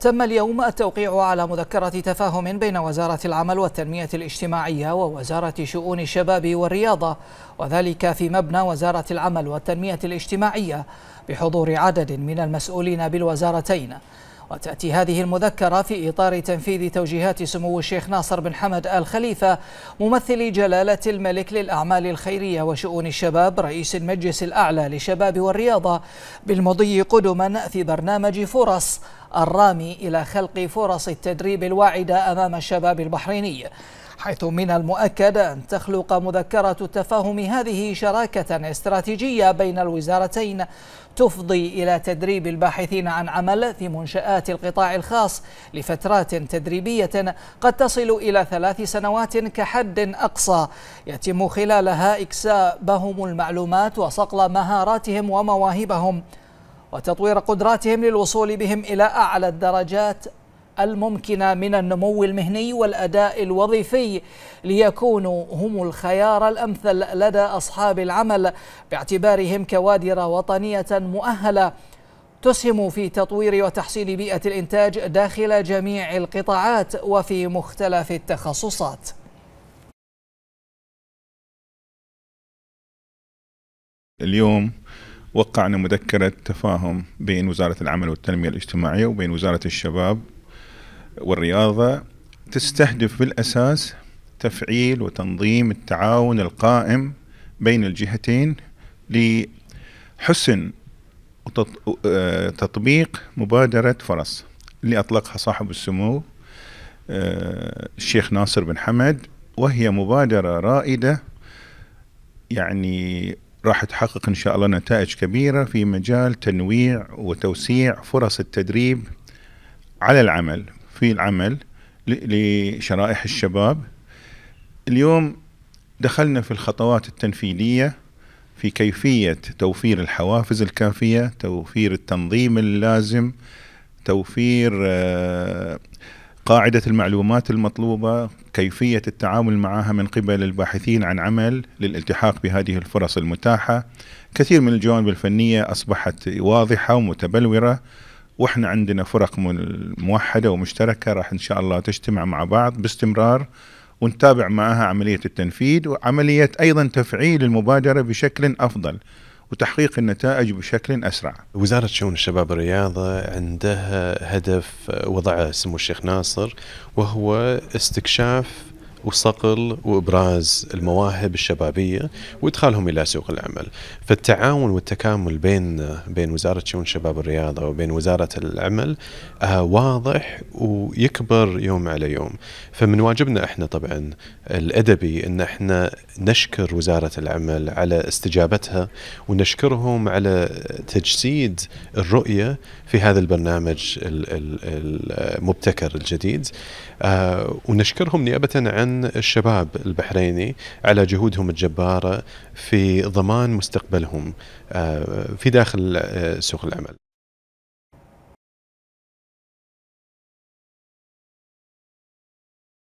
تم اليوم التوقيع على مذكرة تفاهم بين وزارة العمل والتنمية الاجتماعية ووزارة شؤون الشباب والرياضة وذلك في مبنى وزارة العمل والتنمية الاجتماعية بحضور عدد من المسؤولين بالوزارتين وتأتي هذه المذكرة في إطار تنفيذ توجيهات سمو الشيخ ناصر بن حمد آل خليفة ممثل جلالة الملك للأعمال الخيرية وشؤون الشباب رئيس المجلس الأعلى للشباب والرياضة بالمضي قدما في برنامج فرص الرامي إلى خلق فرص التدريب الواعدة أمام الشباب البحريني حيث من المؤكد أن تخلق مذكرة التفاهم هذه شراكة استراتيجية بين الوزارتين تفضي إلى تدريب الباحثين عن عمل في منشآت القطاع الخاص لفترات تدريبية قد تصل إلى ثلاث سنوات كحد أقصى يتم خلالها إكسابهم المعلومات وصقل مهاراتهم ومواهبهم وتطوير قدراتهم للوصول بهم إلى أعلى الدرجات الممكنة من النمو المهني والأداء الوظيفي ليكونوا هم الخيار الأمثل لدى أصحاب العمل باعتبارهم كوادر وطنية مؤهلة تسهم في تطوير وتحسين بيئة الإنتاج داخل جميع القطاعات وفي مختلف التخصصات اليوم وقعنا مذكرة تفاهم بين وزارة العمل والتنمية الاجتماعية وبين وزارة الشباب والرياضة تستهدف بالأساس تفعيل وتنظيم التعاون القائم بين الجهتين لحسن آه، تطبيق مبادرة فرص اللي أطلقها صاحب السمو آه، الشيخ ناصر بن حمد وهي مبادرة رائدة يعني راح تحقق إن شاء الله نتائج كبيرة في مجال تنويع وتوسيع فرص التدريب على العمل في العمل لشرائح الشباب اليوم دخلنا في الخطوات التنفيذيه في كيفيه توفير الحوافز الكافيه توفير التنظيم اللازم توفير آه، قاعده المعلومات المطلوبه كيفيه التعامل معها من قبل الباحثين عن عمل للالتحاق بهذه الفرص المتاحه كثير من الجوانب الفنيه اصبحت واضحه ومتبلوره واحنا عندنا فرق موحده ومشتركه راح ان شاء الله تجتمع مع بعض باستمرار ونتابع معها عمليه التنفيذ وعمليه ايضا تفعيل المبادره بشكل افضل وتحقيق النتائج بشكل اسرع. وزاره شؤون الشباب والرياضه عندها هدف وضعه سمو الشيخ ناصر وهو استكشاف وصقل وابراز المواهب الشبابيه وادخالهم الى سوق العمل، فالتعاون والتكامل بين بين وزاره شؤون الشباب والرياضه وبين وزاره العمل آه، واضح ويكبر يوم على يوم، فمن واجبنا احنا طبعا الادبي ان احنا نشكر وزاره العمل على استجابتها ونشكرهم على تجسيد الرؤيه في هذا البرنامج المبتكر الجديد آه، ونشكرهم نيابه عن عن الشباب البحريني على جهودهم الجبارة في ضمان مستقبلهم آه، في داخل آه، سوق العمل